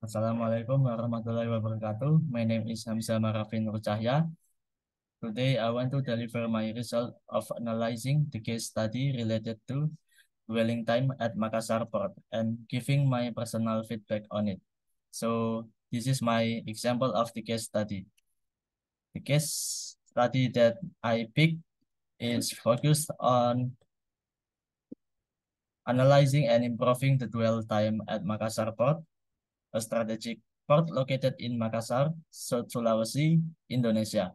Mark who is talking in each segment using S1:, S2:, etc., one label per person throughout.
S1: Assalamualaikum warahmatullahi wabarakatuh. My name is Hamza Marafin Nur Today I want to deliver my result of analyzing the case study related to dwelling time at Makassar Port and giving my personal feedback on it. So this is my example of the case study. The case study that I picked is focused on analyzing and improving the dwell time at Makassar Port a strategic port located in Makassar, South Sulawesi, Indonesia.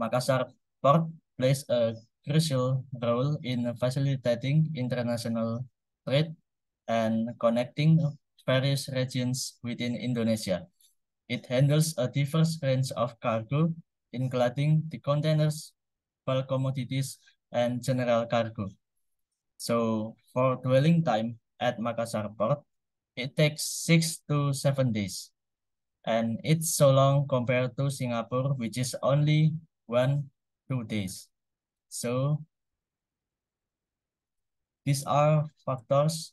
S1: Makassar port plays a crucial role in facilitating international trade and connecting various regions within Indonesia. It handles a diverse range of cargo, including the containers, bulk commodities, and general cargo. So for dwelling time at Makassar port, it takes six to seven days. And it's so long compared to Singapore, which is only one, two days. So these are factors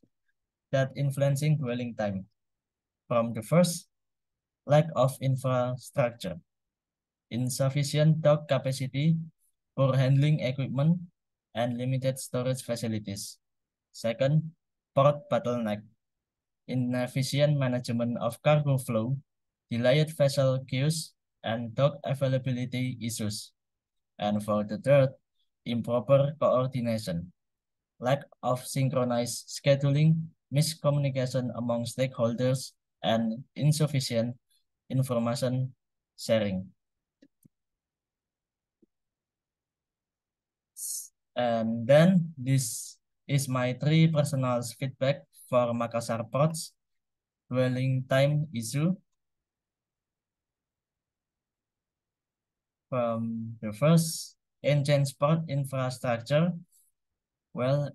S1: that influencing dwelling time. From the first, lack of infrastructure, insufficient dock capacity for handling equipment, and limited storage facilities. Second, port bottleneck, in efficient management of cargo flow, delayed vessel queues, and dock availability issues. And for the third, improper coordination, lack of synchronized scheduling, miscommunication among stakeholders, and insufficient information sharing. And then this is my three personal feedback for Makassar ports. Dwelling time issue from the first engine port infrastructure. Well,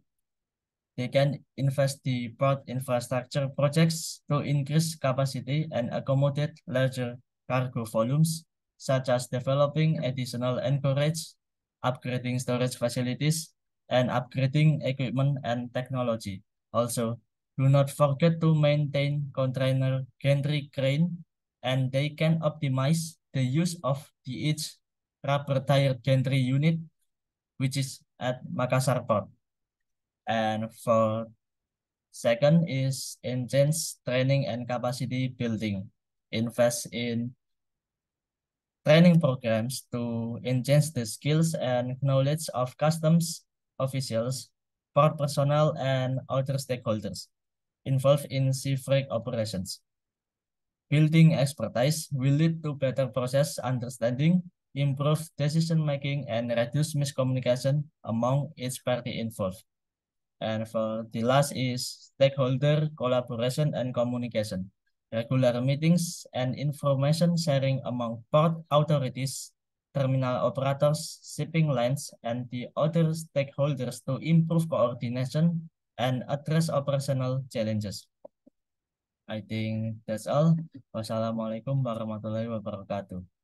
S1: they can invest the port infrastructure projects to increase capacity and accommodate larger cargo volumes, such as developing additional anchorage, upgrading storage facilities, and upgrading equipment and technology. Also, do not forget to maintain container gantry crane and they can optimize the use of the each rubber tire gantry unit, which is at Makassar Port. And for second is engines training and capacity building. Invest in training programs to enhance the skills and knowledge of customs officials, port personnel, and other stakeholders involved in sea freight operations. Building expertise will lead to better process understanding, improve decision making, and reduce miscommunication among each party involved. And for the last is stakeholder collaboration and communication. Regular meetings and information sharing among port authorities, terminal operators, shipping lines, and the other stakeholders to improve coordination and address operational challenges. I think that's all. Wassalamualaikum warahmatullahi wabarakatuh.